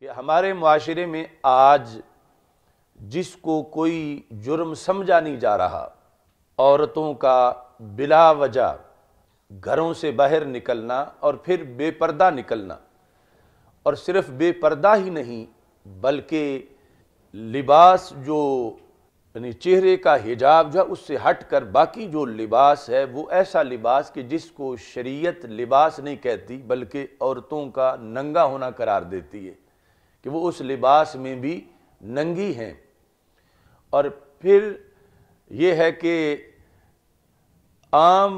कि हमारे माशरे में आज जिसको कोई जुर्म समझा नहीं जा रहा औरतों का बिला वजह घरों से बाहर निकलना और फिर बेपर्दा निकलना और सिर्फ बेपर्दा ही नहीं बल्कि लिबास जो यानी चेहरे का हिजाब जो है उससे हट कर बाकी जो लिबास है वो ऐसा लिबास कि जिसको शरीयत लिबास नहीं कहती बल्कि औरतों का नंगा होना करार देती है कि वो उस लिबास में भी नंगी हैं और फिर ये है कि आम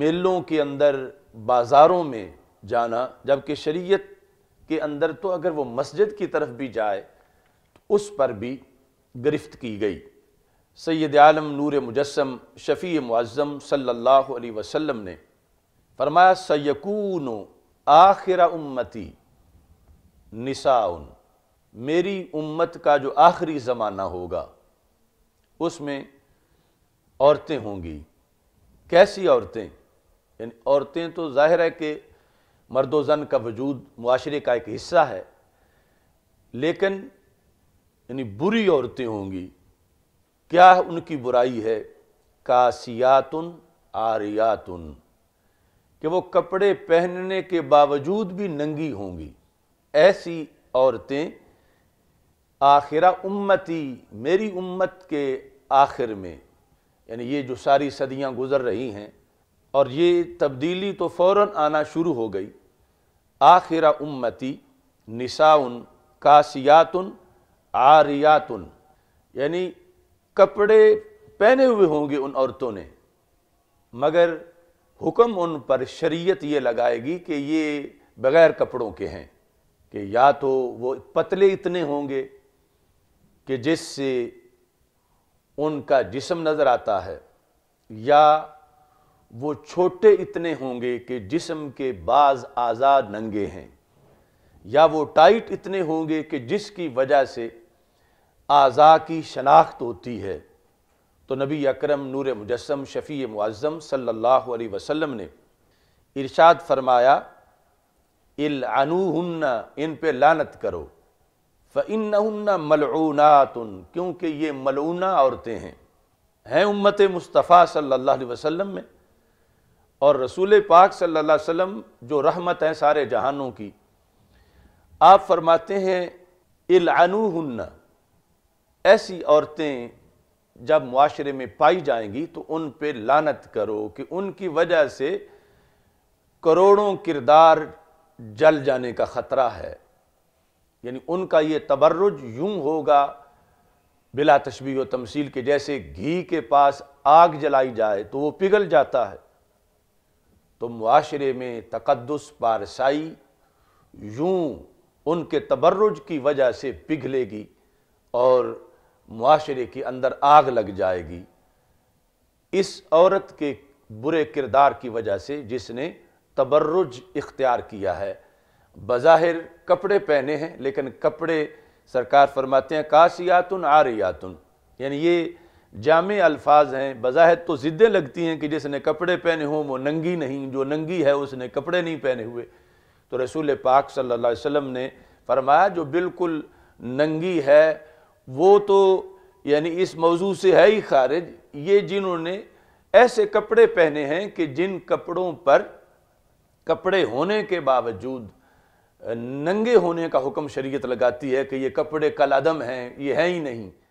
मेलों के अंदर बाज़ारों में जाना जबकि शरीयत के अंदर तो अगर वो मस्जिद की तरफ भी जाए तो उस पर भी गिरफ्त की गई सैद आलम नूर मुजस्म शफ़ी मुआज़म सल्लल्लाहु अलैहि वसल्लम ने फरमाया सयकून आखिर उम्मती निसाउन मेरी उम्मत का जो आखिरी ज़माना होगा उसमें औरतें होंगी कैसी औरतें यानी औरतें तो जाहिर है कि मर्द जन का वजूद माशरे का एक हिस्सा है लेकिन यानी बुरी औरतें होंगी क्या उनकी बुराई है कासियातन आरियातुन कि वो कपड़े पहनने के बावजूद भी नंगी होंगी ऐसी औरतें आखिरा उम्मती मेरी उम्मत के आखिर में यानी ये जो सारी सदियां गुजर रही हैं और ये तब्दीली तो फ़ौर आना शुरू हो गई आखिरा उम्मती निसाउन कासियातन आरियातन यानी कपड़े पहने हुए होंगे उन औरतों ने मगर हुक्म उन पर शरीयत ये लगाएगी कि ये बग़ैर कपड़ों के हैं कि या तो वो पतले इतने होंगे कि जिससे उनका जिसम नज़र आता है या वो छोटे इतने होंगे कि जिसम के बाज़ आज़ाद नंगे हैं या वो टाइट इतने होंगे कि जिसकी वजह से आज़ा की शनाख्त होती है तो नबी अकरम नूर मुजस्म शफ़ी मुआज़म सल्लल्लाहु अलैहि वसल्लम ने इरशाद फरमाया इलानूहन्ना इन पे लानत करो फ़िन्ना मलूनातन क्योंकि ये मलऊना औरतें हैं हैं उम्मत मुस्तफ़ा सल्लल्लाहु अलैहि वसल्लम में और रसूल पाक सल्लल्लाहु अलैहि वसल्लम जो रहमत हैं सारे जहानों की आप फरमाते हैं इलानूहन्ना ऐसी औरतें जब माशरे में पाई जाएंगी तो उन पे लानत करो कि उनकी वजह से करोड़ों किरदार जल जाने का ख़तरा है यानी उनका ये तबर्रुज यूं होगा बिला तशबी व तमसील के जैसे घी के पास आग जलाई जाए तो वो पिघल जाता है तो मुआरे में तकदस पारसाई यूं उनके तबर्रुज की वजह से पिघलेगी और माशरे के अंदर आग लग जाएगी इस औरत के बुरे किरदार की वजह से जिसने तबर्रुज इख्तियार किया है बज़ाहिर कपड़े पहने हैं लेकिन कपड़े सरकार फरमाते हैं काशियातन आरियातुन यानी ये जाम अल्फाज हैं बज़ाहिर तो ज़िद्दें लगती हैं कि जिसने कपड़े पहने हों वो नंगी नहीं जो नंगी है उसने कपड़े नहीं पहने हुए तो रसूल पाक सल्लल्लाहु अलैहि वसल्लम ने फरमाया जो बिल्कुल नंगी है वो तो यानी इस मौजू से है ही खारिज ये जिन्होंने ऐसे कपड़े पहने हैं कि जिन कपड़ों पर कपड़े होने के बावजूद नंगे होने का हुक्म शरीयत लगाती है कि ये कपड़े कल हैं ये है ही नहीं